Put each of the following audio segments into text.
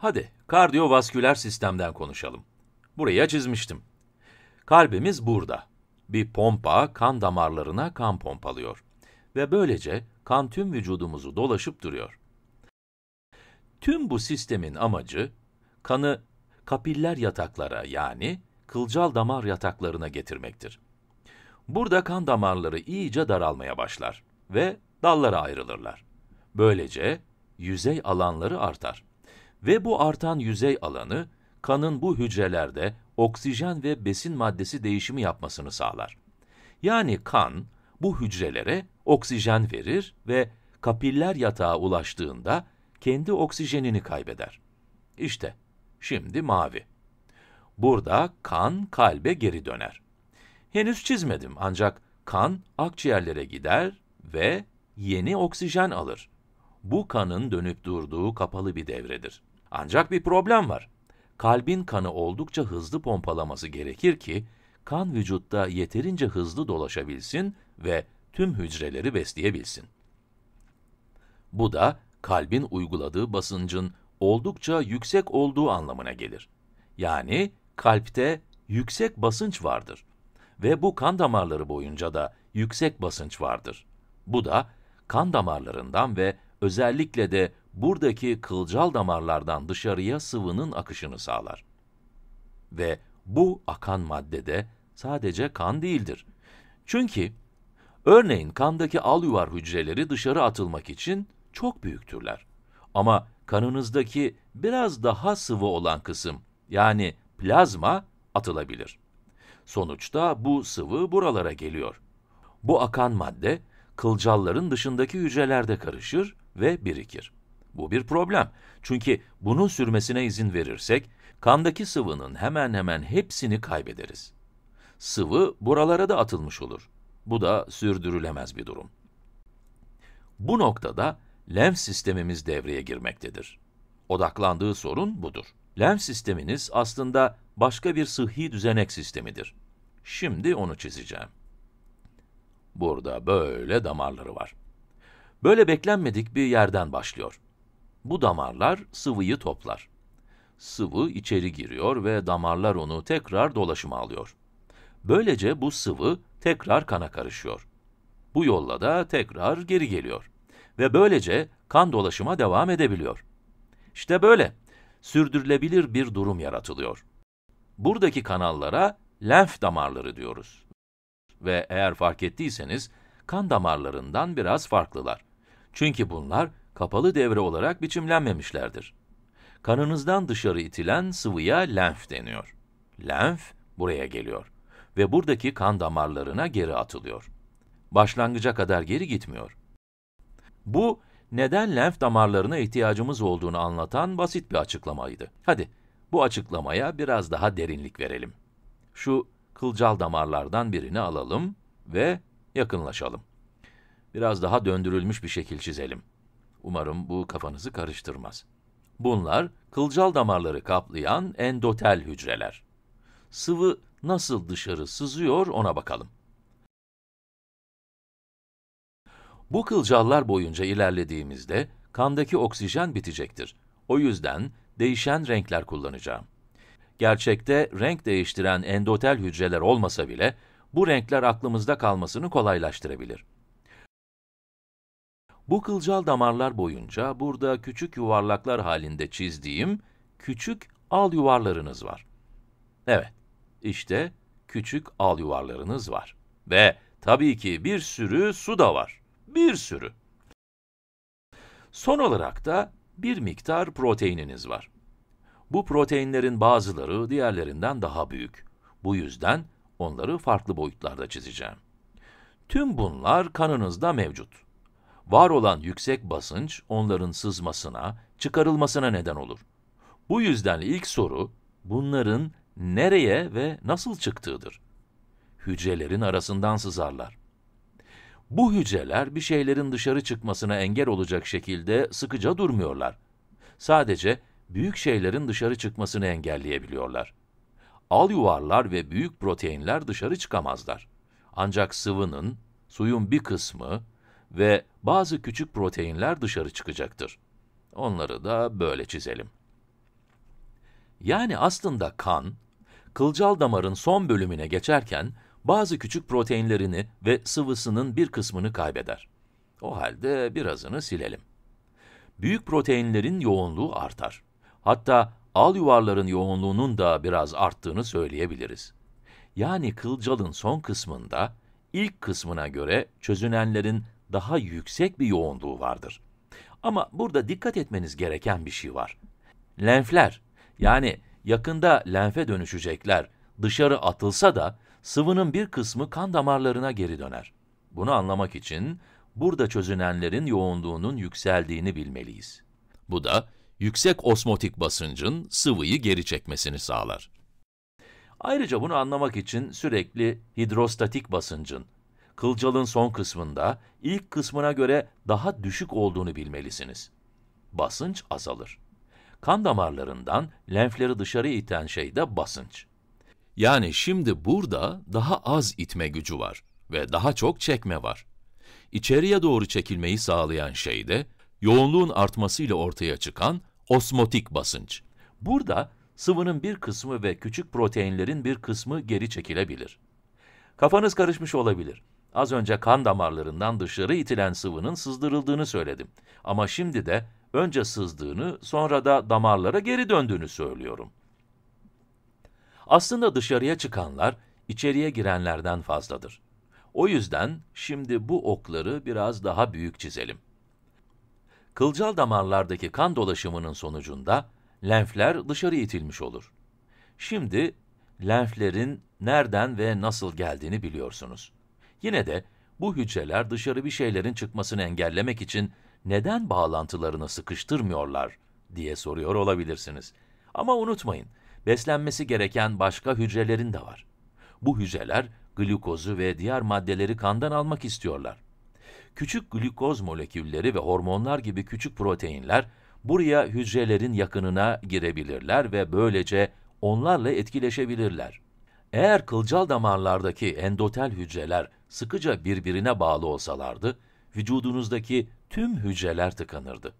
Hadi kardiyovasküler sistemden konuşalım. Buraya çizmiştim. Kalbimiz burada. Bir pompa kan damarlarına kan pompalıyor ve böylece kan tüm vücudumuzu dolaşıp duruyor. Tüm bu sistemin amacı kanı kapiller yataklara yani kılcal damar yataklarına getirmektir. Burada kan damarları iyice daralmaya başlar ve dallara ayrılırlar. Böylece yüzey alanları artar. Ve bu artan yüzey alanı, kanın bu hücrelerde oksijen ve besin maddesi değişimi yapmasını sağlar. Yani kan, bu hücrelere oksijen verir ve kapiller yatağa ulaştığında kendi oksijenini kaybeder. İşte, şimdi mavi. Burada kan kalbe geri döner. Henüz çizmedim ancak kan akciğerlere gider ve yeni oksijen alır. Bu kanın dönüp durduğu kapalı bir devredir. Ancak bir problem var. Kalbin kanı oldukça hızlı pompalaması gerekir ki, kan vücutta yeterince hızlı dolaşabilsin ve tüm hücreleri besleyebilsin. Bu da kalbin uyguladığı basıncın oldukça yüksek olduğu anlamına gelir. Yani kalpte yüksek basınç vardır ve bu kan damarları boyunca da yüksek basınç vardır. Bu da kan damarlarından ve özellikle de buradaki kılcal damarlardan dışarıya sıvının akışını sağlar. Ve bu akan maddede sadece kan değildir. Çünkü örneğin kandaki alüvar hücreleri dışarı atılmak için çok büyüktürler. Ama kanınızdaki biraz daha sıvı olan kısım yani plazma atılabilir. Sonuçta bu sıvı buralara geliyor. Bu akan madde kılcalların dışındaki hücrelerde karışır ve birikir. Bu bir problem. Çünkü bunun sürmesine izin verirsek, kandaki sıvının hemen hemen hepsini kaybederiz. Sıvı buralara da atılmış olur. Bu da sürdürülemez bir durum. Bu noktada lenf sistemimiz devreye girmektedir. Odaklandığı sorun budur. Lenf sisteminiz aslında başka bir sıhhi düzenek sistemidir. Şimdi onu çizeceğim. Burada böyle damarları var. Böyle beklenmedik bir yerden başlıyor. Bu damarlar sıvıyı toplar. Sıvı içeri giriyor ve damarlar onu tekrar dolaşıma alıyor. Böylece bu sıvı tekrar kana karışıyor. Bu yolla da tekrar geri geliyor. Ve böylece kan dolaşıma devam edebiliyor. İşte böyle, sürdürülebilir bir durum yaratılıyor. Buradaki kanallara lenf damarları diyoruz. Ve eğer fark ettiyseniz, kan damarlarından biraz farklılar. Çünkü bunlar kapalı devre olarak biçimlenmemişlerdir. Kanınızdan dışarı itilen sıvıya lenf deniyor. Lenf buraya geliyor ve buradaki kan damarlarına geri atılıyor. Başlangıca kadar geri gitmiyor. Bu, neden lenf damarlarına ihtiyacımız olduğunu anlatan basit bir açıklamaydı. Hadi, bu açıklamaya biraz daha derinlik verelim. Şu kılcal damarlardan birini alalım ve yakınlaşalım. Biraz daha döndürülmüş bir şekil çizelim. Umarım bu kafanızı karıştırmaz. Bunlar kılcal damarları kaplayan endotel hücreler. Sıvı nasıl dışarı sızıyor ona bakalım. Bu kılcallar boyunca ilerlediğimizde kandaki oksijen bitecektir. O yüzden değişen renkler kullanacağım. Gerçekte renk değiştiren endotel hücreler olmasa bile bu renkler aklımızda kalmasını kolaylaştırabilir. Bu kılcal damarlar boyunca burada küçük yuvarlaklar halinde çizdiğim küçük al yuvarlarınız var. Evet, işte küçük al yuvarlarınız var. Ve tabii ki bir sürü su da var. Bir sürü. Son olarak da bir miktar proteininiz var. Bu proteinlerin bazıları diğerlerinden daha büyük. Bu yüzden onları farklı boyutlarda çizeceğim. Tüm bunlar kanınızda mevcut. Var olan yüksek basınç onların sızmasına, çıkarılmasına neden olur. Bu yüzden ilk soru bunların nereye ve nasıl çıktığıdır. Hücrelerin arasından sızarlar. Bu hücreler bir şeylerin dışarı çıkmasına engel olacak şekilde sıkıca durmuyorlar. Sadece büyük şeylerin dışarı çıkmasını engelleyebiliyorlar. Al yuvarlar ve büyük proteinler dışarı çıkamazlar. Ancak sıvının, suyun bir kısmı, ve bazı küçük proteinler dışarı çıkacaktır. Onları da böyle çizelim. Yani aslında kan, kılcal damarın son bölümüne geçerken bazı küçük proteinlerini ve sıvısının bir kısmını kaybeder. O halde birazını silelim. Büyük proteinlerin yoğunluğu artar. Hatta al yuvarların yoğunluğunun da biraz arttığını söyleyebiliriz. Yani kılcalın son kısmında ilk kısmına göre çözünenlerin daha yüksek bir yoğunluğu vardır. Ama burada dikkat etmeniz gereken bir şey var. Lenfler, yani yakında lenfe dönüşecekler, dışarı atılsa da sıvının bir kısmı kan damarlarına geri döner. Bunu anlamak için burada çözünenlerin yoğunluğunun yükseldiğini bilmeliyiz. Bu da yüksek osmotik basıncın sıvıyı geri çekmesini sağlar. Ayrıca bunu anlamak için sürekli hidrostatik basıncın Kılcal'ın son kısmında ilk kısmına göre daha düşük olduğunu bilmelisiniz. Basınç azalır. Kan damarlarından lenfleri dışarı iten şey de basınç. Yani şimdi burada daha az itme gücü var ve daha çok çekme var. İçeriye doğru çekilmeyi sağlayan şey de yoğunluğun artmasıyla ortaya çıkan osmotik basınç. Burada sıvının bir kısmı ve küçük proteinlerin bir kısmı geri çekilebilir. Kafanız karışmış olabilir. Az önce kan damarlarından dışarı itilen sıvının sızdırıldığını söyledim. Ama şimdi de önce sızdığını, sonra da damarlara geri döndüğünü söylüyorum. Aslında dışarıya çıkanlar, içeriye girenlerden fazladır. O yüzden şimdi bu okları biraz daha büyük çizelim. Kılcal damarlardaki kan dolaşımının sonucunda lenfler dışarı itilmiş olur. Şimdi lenflerin nereden ve nasıl geldiğini biliyorsunuz. Yine de bu hücreler dışarı bir şeylerin çıkmasını engellemek için neden bağlantılarını sıkıştırmıyorlar diye soruyor olabilirsiniz. Ama unutmayın, beslenmesi gereken başka hücrelerin de var. Bu hücreler glukozu ve diğer maddeleri kandan almak istiyorlar. Küçük glukoz molekülleri ve hormonlar gibi küçük proteinler buraya hücrelerin yakınına girebilirler ve böylece onlarla etkileşebilirler. Eğer kılcal damarlardaki endotel hücreler sıkıca birbirine bağlı olsalardı, vücudunuzdaki tüm hücreler tıkanırdı.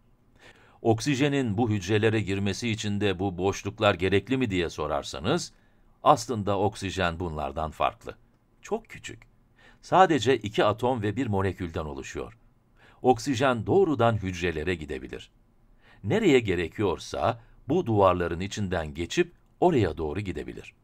Oksijenin bu hücrelere girmesi için de bu boşluklar gerekli mi diye sorarsanız, aslında oksijen bunlardan farklı. Çok küçük. Sadece iki atom ve bir molekülden oluşuyor. Oksijen doğrudan hücrelere gidebilir. Nereye gerekiyorsa bu duvarların içinden geçip oraya doğru gidebilir.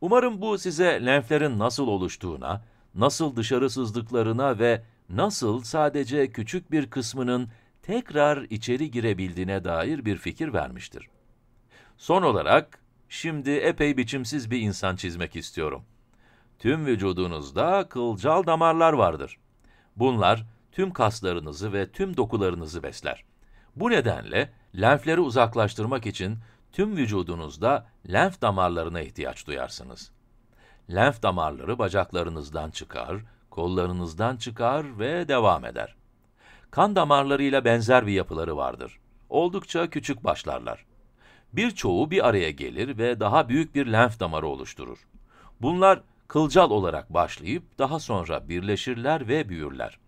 Umarım bu size lenflerin nasıl oluştuğuna, nasıl dışarı sızdıklarına ve nasıl sadece küçük bir kısmının tekrar içeri girebildiğine dair bir fikir vermiştir. Son olarak, şimdi epey biçimsiz bir insan çizmek istiyorum. Tüm vücudunuzda kılcal damarlar vardır. Bunlar tüm kaslarınızı ve tüm dokularınızı besler. Bu nedenle lenfleri uzaklaştırmak için tüm vücudunuzda lenf damarlarına ihtiyaç duyarsınız. Lenf damarları bacaklarınızdan çıkar, kollarınızdan çıkar ve devam eder. Kan damarlarıyla benzer bir yapıları vardır. Oldukça küçük başlarlar. Birçoğu bir araya gelir ve daha büyük bir lenf damarı oluşturur. Bunlar kılcal olarak başlayıp daha sonra birleşirler ve büyürler.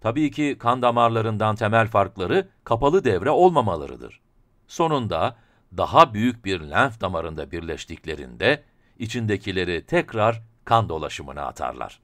Tabii ki kan damarlarından temel farkları kapalı devre olmamalarıdır. Sonunda daha büyük bir lenf damarında birleştiklerinde içindekileri tekrar kan dolaşımına atarlar.